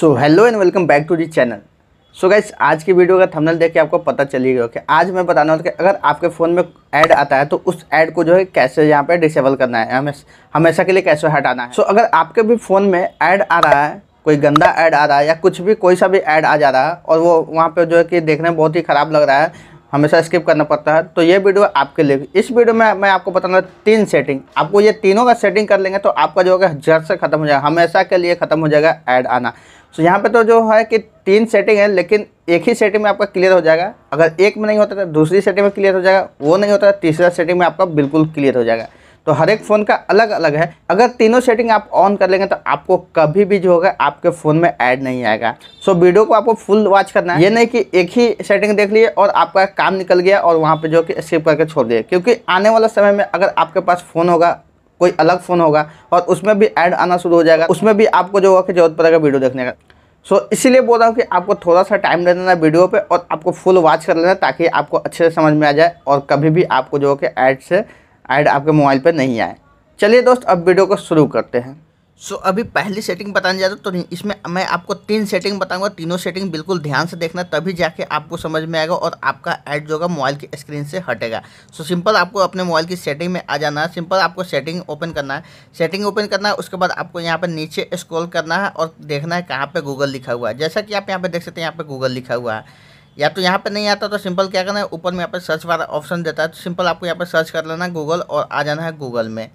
so hello and welcome back to the channel so guys आज की video का thumbnail देख के आपको पता चली गया कि आज मैं बताना होता कि अगर आपके फ़ोन में ऐड आता है तो उस ऐड को जो है कैसे यहाँ पे डिसेबल करना है हमें हमेशा के लिए कैसे हटाना है सो so, अगर आपके भी फ़ोन में ऐड आ रहा है कोई गंदा ऐड आ रहा है या कुछ भी कोई सा भी ऐड आ जा रहा है और वो वहाँ पर जो है कि देखने में बहुत ही ख़राब लग रहा है हमेशा स्किप करना पड़ता है तो ये वीडियो आपके लिए इस वीडियो में मैं आपको बताऊंगा तीन सेटिंग आपको ये तीनों का सेटिंग कर लेंगे तो आपका जो होगा जड़ से खत्म हो जाएगा हमेशा के लिए खत्म हो जाएगा ऐड आना सो so, यहाँ पे तो जो है कि तीन सेटिंग है लेकिन एक ही सेटिंग में आपका क्लियर हो जाएगा अगर एक में नहीं होता तो दूसरी सेटिंग में क्लियर हो जाएगा वो नहीं होता तो तीसरा सेटिंग में आपका बिल्कुल क्लियर हो जाएगा तो हर एक फ़ोन का अलग अलग है अगर तीनों सेटिंग आप ऑन कर लेंगे तो आपको कभी भी जो होगा आपके फ़ोन में ऐड नहीं आएगा सो वीडियो को आपको फुल वॉच करना है ये नहीं कि एक ही सेटिंग देख लिए और आपका काम निकल गया और वहाँ पर जो कि स्किप करके छोड़ दिए क्योंकि आने वाला समय में अगर आपके पास फ़ोन होगा कोई अलग फ़ोन होगा और उसमें भी ऐड आना शुरू हो जाएगा उसमें भी आपको जो होगा कि जरूरत पड़ेगा वीडियो देखने का सो so, इसीलिए बोल रहा हूँ कि आपको थोड़ा सा टाइम दे देना वीडियो पे और आपको फुल वॉच कर लेना ताकि आपको अच्छे से समझ में आ जाए और कभी भी आपको जो है कि ऐड से ऐड आपके मोबाइल पर नहीं आए चलिए दोस्त अब वीडियो को शुरू करते हैं सो so, अभी पहली सेटिंग बताने जाता तो इसमें मैं आपको तीन सेटिंग बताऊंगा तीनों सेटिंग बिल्कुल ध्यान से देखना तभी जाके आपको समझ में आएगा और आपका ऐड जो होगा मोबाइल की स्क्रीन से हटेगा सो so, सिंपल आपको अपने मोबाइल की सेटिंग में आ जाना है सिंपल आपको सेटिंग ओपन करना है सेटिंग ओपन करना है उसके बाद आपको यहाँ पर नीचे स्क्रॉल करना है और देखना है कहाँ पर गूगल लिखा हुआ है जैसा कि आप यहाँ पर देख सकते हैं यहाँ पर गूगल लिखा हुआ है या तो यहाँ पे नहीं आता तो सिंपल क्या करना है ऊपर में यहाँ पर सर्च वाला ऑप्शन देता है तो सिंपल आपको यहाँ पर सर्च कर लेना है गूगल और आ जाना है गूगल में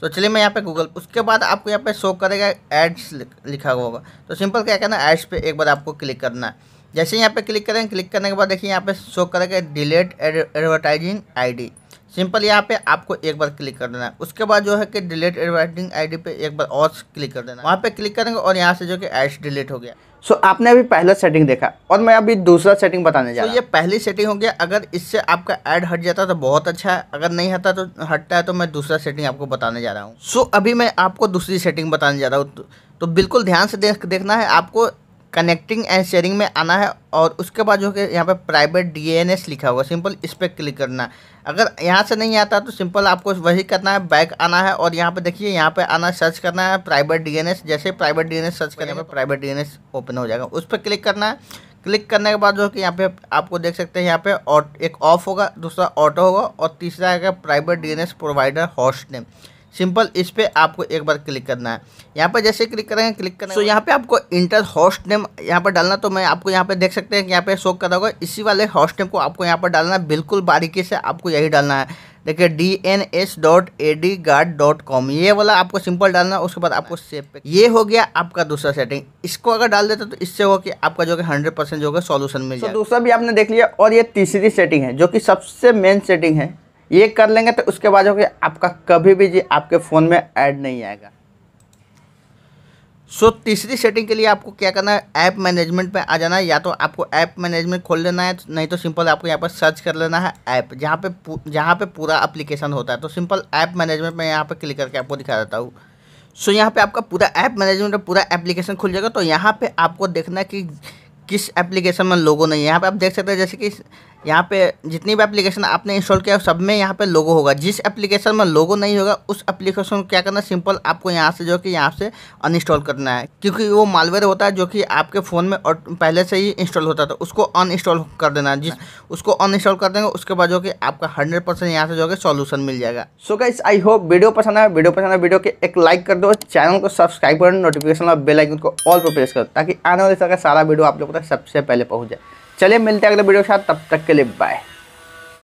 तो चलिए मैं यहाँ पे गूगल उसके बाद आपको यहाँ पे शो करेगा एड्स लिखा हुआ होगा तो सिंपल क्या करना है एड्स पे एक बार आपको क्लिक करना है जैसे यहाँ पे क्लिक करेंगे क्लिक करने के बाद देखिए यहाँ पे शो करेगा डिलेट एडवर्टाइजिंग आईडी सिंपल यहाँ पे आपको एक बार क्लिक कर देना है उसके बाद जो है कि डिलीट एडवर्टिंग आईडी पे एक बार और क्लिक कर देना वहाँ पे क्लिक करेंगे और यहाँ से जो कि एड्स डिलीट हो गया सो so, आपने अभी पहला सेटिंग देखा और मैं अभी दूसरा सेटिंग बताने जा रहा हूँ so, ये पहली सेटिंग हो गया अगर इससे आपका एड हट जाता है तो बहुत अच्छा है अगर नहीं हटा तो हटता है तो मैं दूसरा सेटिंग आपको बताने जा रहा हूँ सो so, अभी मैं आपको दूसरी सेटिंग बताने जा रहा हूँ तो बिल्कुल ध्यान से देखना है आपको कनेक्टिंग एंड शेयरिंग में आना है और उसके बाद जो है यहाँ पे प्राइवेट डीएनएस लिखा हुआ सिंपल इस पर क्लिक करना है अगर यहाँ से नहीं आता तो सिंपल आपको वही करना है बैक आना है और यहाँ पे देखिए यहाँ पे आना सर्च करना है प्राइवेट डीएनएस जैसे प्राइवेट डीएनएस सर्च करने पर प्राइवेट डी ओपन हो जाएगा उस पर क्लिक करना है क्लिक करने के बाद जो है कि यहाँ पे आपको देख सकते हैं यहाँ पे एक ऑफ होगा दूसरा ऑटो होगा और तीसरा आएगा private D provider host name simple इस पर आपको एक बार क्लिक करना है यहाँ पर जैसे क्लिक करेंगे क्लिक करना तो यहाँ पे आपको इंटर हॉस्ट नेम यहाँ पर डालना तो मैं आपको यहाँ पे देख सकते हैं कि यहाँ पे शो कर रहा होगा इसी वाले हॉस्ट नेम को आपको यहाँ पर डालना है बिल्कुल बारीकी से आपको यही डालना है देखिए D N S dot A D guard dot com ये वाला आपको सिंपल डालना उसके बाद आपको सेव पे ये हो गया आपका दूसरा सेटिंग इसको अगर डाल देते तो इससे होगा कि आपका जो है हंड्रेड परसेंट जो है सोल्यूशन मिल जाए दूसरा भी आपने देख लिया और ये तीसरी सेटिंग है जो कि सबसे मेन सेटिंग है ये कर लेंगे तो उसके बाद जो कि आपका कभी भी जी आपके फ़ोन में ऐड नहीं आएगा सो so, तीसरी सेटिंग के लिए आपको क्या करना है ऐप मैनेजमेंट में आ जाना है या तो आपको ऐप मैनेजमेंट खोल लेना है नहीं तो सिंपल आपको यहाँ पर सर्च कर लेना है ऐप जहाँ पे जहाँ पे पूरा एप्लीकेशन होता है तो सिंपल ऐप मैनेजमेंट में यहाँ पे क्लिक करके आपको दिखा देता हूँ सो so, यहाँ पे आपका पूरा ऐप मैनेजमेंट पूरा एप्लीकेशन खुल जाएगा तो यहाँ पर आपको देखना है कि किस एप्लीकेशन में लोगों ने यहाँ पर आप देख सकते हैं जैसे कि यहाँ पे जितनी भी एप्लीकेशन आपने इंस्टॉल किया सब में यहाँ पे लोगो होगा जिस एप्लीकेशन में लोगो नहीं होगा उस एप्लीकेशन को क्या करना सिंपल आपको यहाँ से जो कि यहाँ से अनइंस्टॉल करना है क्योंकि वो मालवेयर होता है जो कि आपके फ़ोन में और पहले से ही इंस्टॉल होता था उसको अनइंस्टॉल कर देना है जिस उसको अनइंस्टॉल कर देंगे उसके बाद जो कि आपका हंड्रेड परसेंट यहाँ से जो कि सॉल्यूशन मिल जाएगा so guys I hope video पसंद है वीडियो पसंद है वीडियो के एक लाइक कर दो चैनल को सब्सक्राइब करो नोटिफिकेशन और बेलाइकन को ऑल पर प्रेस करो ताकि आने वाले सारा वीडियो आप लोगों तक सबसे पहले पहुँच जाए चलिए मिलते हैं अगले वीडियो के साथ तब तक के लिए बाय